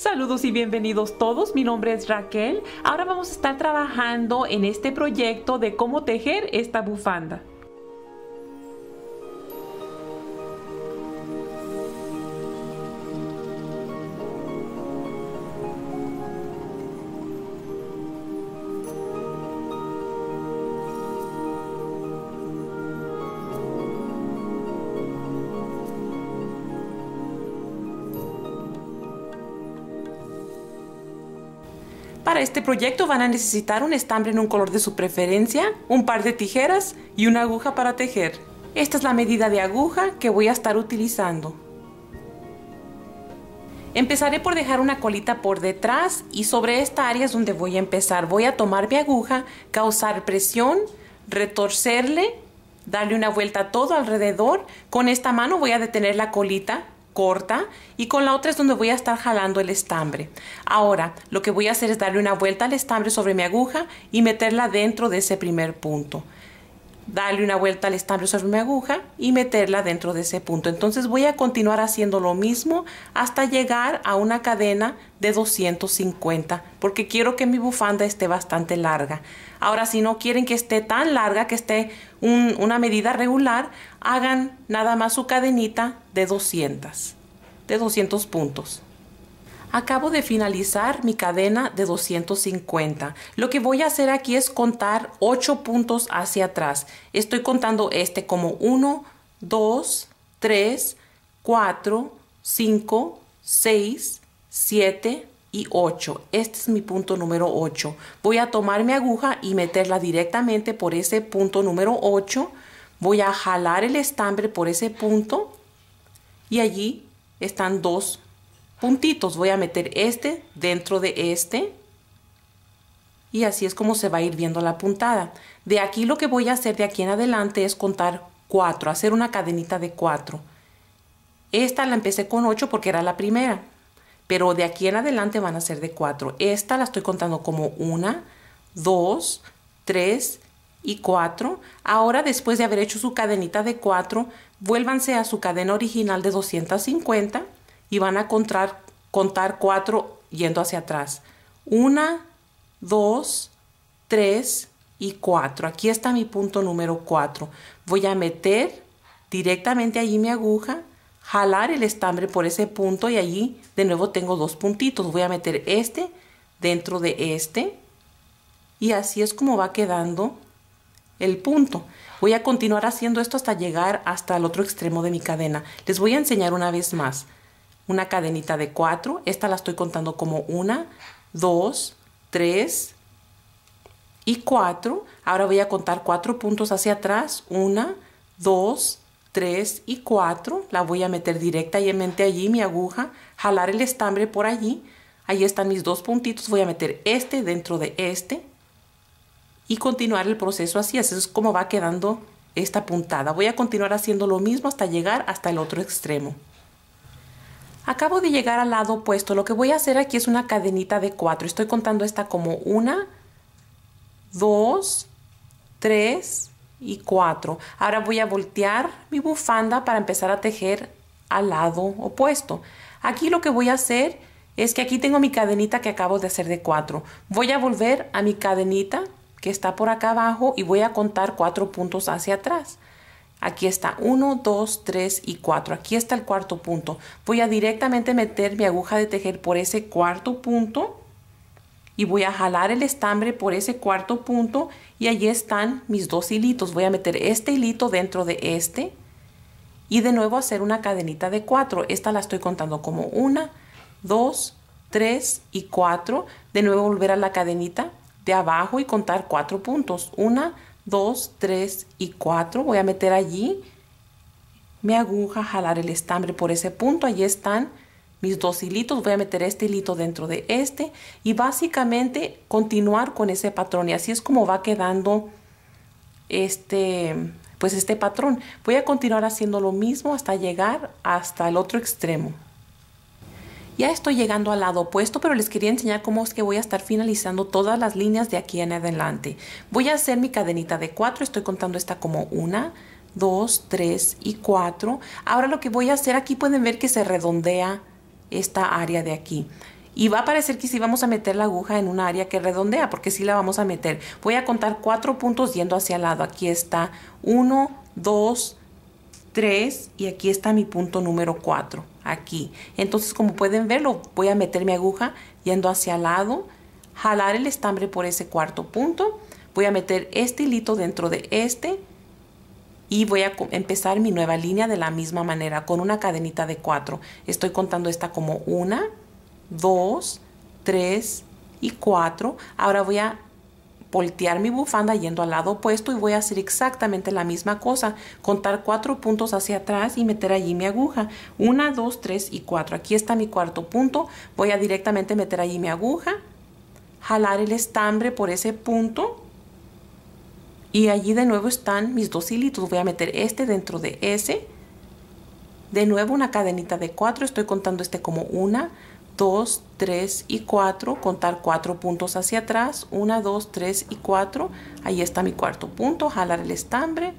Saludos y bienvenidos todos, mi nombre es Raquel. Ahora vamos a estar trabajando en este proyecto de cómo tejer esta bufanda. para este proyecto van a necesitar un estambre en un color de su preferencia, un par de tijeras y una aguja para tejer. Esta es la medida de aguja que voy a estar utilizando. Empezaré por dejar una colita por detrás y sobre esta área es donde voy a empezar. Voy a tomar mi aguja, causar presión, retorcerle, darle una vuelta todo alrededor. Con esta mano voy a detener la colita corta y con la otra es donde voy a estar jalando el estambre. Ahora lo que voy a hacer es darle una vuelta al estambre sobre mi aguja y meterla dentro de ese primer punto darle una vuelta al estambre sobre mi aguja y meterla dentro de ese punto. Entonces voy a continuar haciendo lo mismo hasta llegar a una cadena de 250 porque quiero que mi bufanda esté bastante larga. Ahora si no quieren que esté tan larga, que esté una medida regular, hagan nada más su cadenita de 200, de 200 puntos. Acabo de finalizar mi cadena de 250. Lo que voy a hacer aquí es contar 8 puntos hacia atrás. Estoy contando este como 1, 2, 3, 4, 5, 6, 7 y 8. Este es mi punto número 8. Voy a tomar mi aguja y meterla directamente por ese punto número 8. Voy a jalar el estambre por ese punto y allí están dos puntitos. Voy a meter este dentro de este. Y así es como se va a ir viendo la puntada. De aquí lo que voy a hacer de aquí en adelante es contar 4, hacer una cadenita de 4. Esta la empecé con ocho porque era la primera, pero de aquí en adelante van a ser de 4. Esta la estoy contando como 1, 2, 3 y 4. Ahora después de haber hecho su cadenita de 4, vuélvanse a su cadena original de 250 y van a contar, contar cuatro yendo hacia atrás. Una, dos, tres y cuatro. Aquí está mi punto número cuatro. Voy a meter directamente allí mi aguja, jalar el estambre por ese punto y allí de nuevo tengo dos puntitos. Voy a meter este dentro de este y así es como va quedando el punto. Voy a continuar haciendo esto hasta llegar hasta el otro extremo de mi cadena. Les voy a enseñar una vez más una cadenita de cuatro. Esta la estoy contando como una, dos, tres y cuatro. Ahora voy a contar cuatro puntos hacia atrás. Una, dos, tres y cuatro. La voy a meter directamente allí mi aguja, jalar el estambre por allí. Ahí están mis dos puntitos. Voy a meter este dentro de este y continuar el proceso así. Así es como va quedando esta puntada. Voy a continuar haciendo lo mismo hasta llegar hasta el otro extremo. Acabo de llegar al lado opuesto. Lo que voy a hacer aquí es una cadenita de 4. Estoy contando esta como 1, 2, 3 y 4. Ahora voy a voltear mi bufanda para empezar a tejer al lado opuesto. Aquí lo que voy a hacer es que aquí tengo mi cadenita que acabo de hacer de 4. Voy a volver a mi cadenita que está por acá abajo y voy a contar cuatro puntos hacia atrás. Aquí está 1, 2, 3 y 4. Aquí está el cuarto punto. Voy a directamente meter mi aguja de tejer por ese cuarto punto y voy a jalar el estambre por ese cuarto punto y allí están mis dos hilitos. Voy a meter este hilito dentro de este y de nuevo hacer una cadenita de 4. Esta la estoy contando como 1, 2, 3 y 4. De nuevo volver a la cadenita de abajo y contar 4 puntos. 1, 2, 3 y 4. Voy a meter allí mi aguja, jalar el estambre por ese punto. Allí están mis dos hilitos. Voy a meter este hilito dentro de este y básicamente continuar con ese patrón. Y así es como va quedando este, pues este patrón. Voy a continuar haciendo lo mismo hasta llegar hasta el otro extremo. Ya estoy llegando al lado opuesto, pero les quería enseñar cómo es que voy a estar finalizando todas las líneas de aquí en adelante. Voy a hacer mi cadenita de 4, estoy contando esta como una, 2, 3 y 4. Ahora lo que voy a hacer aquí pueden ver que se redondea esta área de aquí. Y va a parecer que si sí vamos a meter la aguja en un área que redondea, porque si sí la vamos a meter. Voy a contar cuatro puntos yendo hacia el lado. Aquí está 1, 2, 3 y aquí está mi punto número 4 aquí. Entonces, como pueden verlo, voy a meter mi aguja yendo hacia el lado, jalar el estambre por ese cuarto punto, voy a meter este hilito dentro de este y voy a empezar mi nueva línea de la misma manera con una cadenita de cuatro. Estoy contando esta como una, dos, tres y cuatro. Ahora voy a voltear mi bufanda yendo al lado opuesto y voy a hacer exactamente la misma cosa, contar cuatro puntos hacia atrás y meter allí mi aguja, una, dos, tres y cuatro, aquí está mi cuarto punto, voy a directamente meter allí mi aguja, jalar el estambre por ese punto y allí de nuevo están mis dos hilitos, voy a meter este dentro de ese, de nuevo una cadenita de cuatro, estoy contando este como una, 2, 3 y 4, contar 4 puntos hacia atrás, 1, 2, 3 y 4, ahí está mi cuarto punto, jalar el estambre,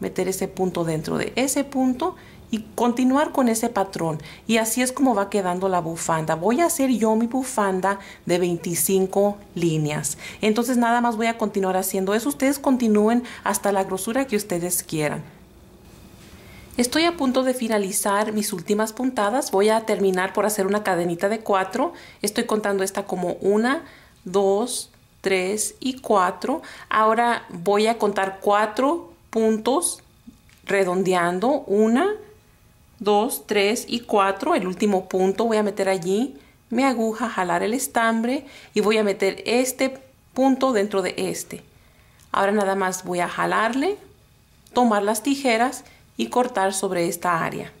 meter ese punto dentro de ese punto y continuar con ese patrón. Y así es como va quedando la bufanda. Voy a hacer yo mi bufanda de 25 líneas. Entonces nada más voy a continuar haciendo eso. Ustedes continúen hasta la grosura que ustedes quieran. Estoy a punto de finalizar mis últimas puntadas. Voy a terminar por hacer una cadenita de cuatro. Estoy contando esta como una, dos, tres y cuatro. Ahora voy a contar cuatro puntos redondeando. Una, dos, tres y cuatro. El último punto voy a meter allí mi aguja, jalar el estambre y voy a meter este punto dentro de este. Ahora nada más voy a jalarle, tomar las tijeras y cortar sobre esta área.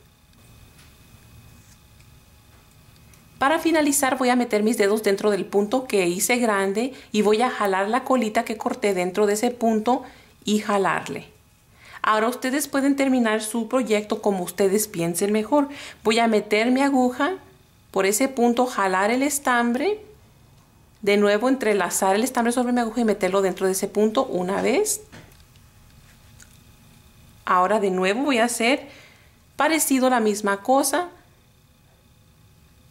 Para finalizar voy a meter mis dedos dentro del punto que hice grande y voy a jalar la colita que corté dentro de ese punto y jalarle. Ahora ustedes pueden terminar su proyecto como ustedes piensen mejor. Voy a meter mi aguja por ese punto, jalar el estambre, de nuevo entrelazar el estambre sobre mi aguja y meterlo dentro de ese punto una vez, Ahora de nuevo voy a hacer parecido la misma cosa,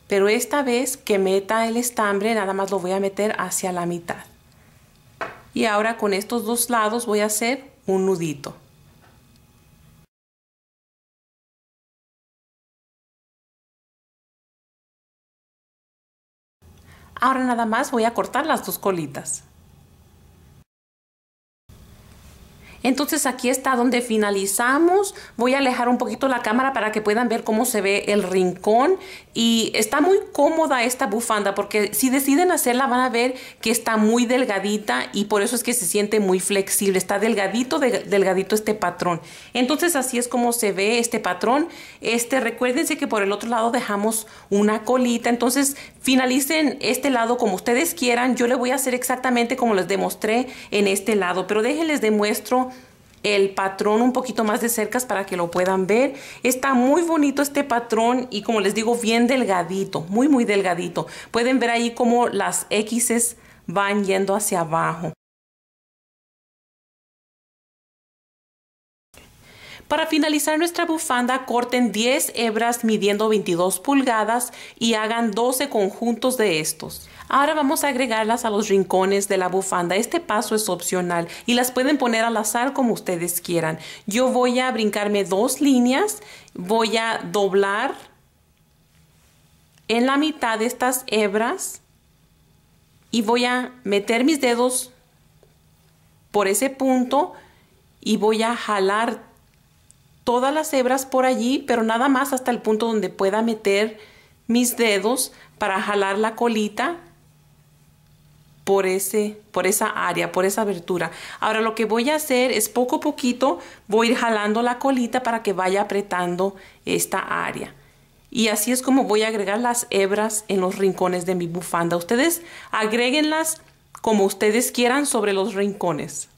pero esta vez que meta el estambre nada más lo voy a meter hacia la mitad. Y ahora con estos dos lados voy a hacer un nudito. Ahora nada más voy a cortar las dos colitas. Entonces aquí está donde finalizamos. Voy a alejar un poquito la cámara para que puedan ver cómo se ve el rincón. Y está muy cómoda esta bufanda porque si deciden hacerla van a ver que está muy delgadita y por eso es que se siente muy flexible. Está delgadito, delgadito este patrón. Entonces así es como se ve este patrón. Este, recuérdense que por el otro lado dejamos una colita. Entonces finalicen este lado como ustedes quieran. Yo le voy a hacer exactamente como les demostré en este lado. Pero déjenles demuestro el patrón un poquito más de cerca para que lo puedan ver. Está muy bonito este patrón y como les digo, bien delgadito, muy muy delgadito. Pueden ver ahí como las x's van yendo hacia abajo. Para finalizar nuestra bufanda, corten 10 hebras midiendo 22 pulgadas y hagan 12 conjuntos de estos. Ahora vamos a agregarlas a los rincones de la bufanda. Este paso es opcional y las pueden poner al azar como ustedes quieran. Yo voy a brincarme dos líneas, voy a doblar en la mitad de estas hebras y voy a meter mis dedos por ese punto y voy a jalar todas las hebras por allí, pero nada más hasta el punto donde pueda meter mis dedos para jalar la colita por, ese, por esa área, por esa abertura. Ahora lo que voy a hacer es poco a poquito voy ir jalando la colita para que vaya apretando esta área. Y así es como voy a agregar las hebras en los rincones de mi bufanda. Ustedes agréguenlas como ustedes quieran sobre los rincones.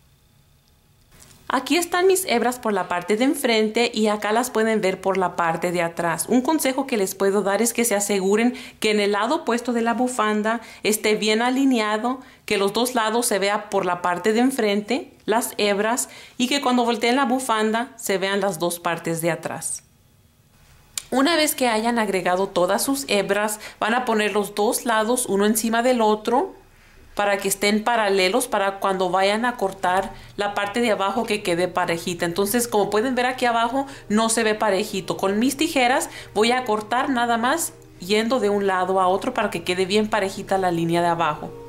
Aquí están mis hebras por la parte de enfrente y acá las pueden ver por la parte de atrás. Un consejo que les puedo dar es que se aseguren que en el lado opuesto de la bufanda esté bien alineado, que los dos lados se vea por la parte de enfrente las hebras y que cuando volteen la bufanda se vean las dos partes de atrás. Una vez que hayan agregado todas sus hebras, van a poner los dos lados uno encima del otro para que estén paralelos para cuando vayan a cortar la parte de abajo que quede parejita. Entonces, como pueden ver aquí abajo, no se ve parejito. Con mis tijeras voy a cortar nada más yendo de un lado a otro para que quede bien parejita la línea de abajo.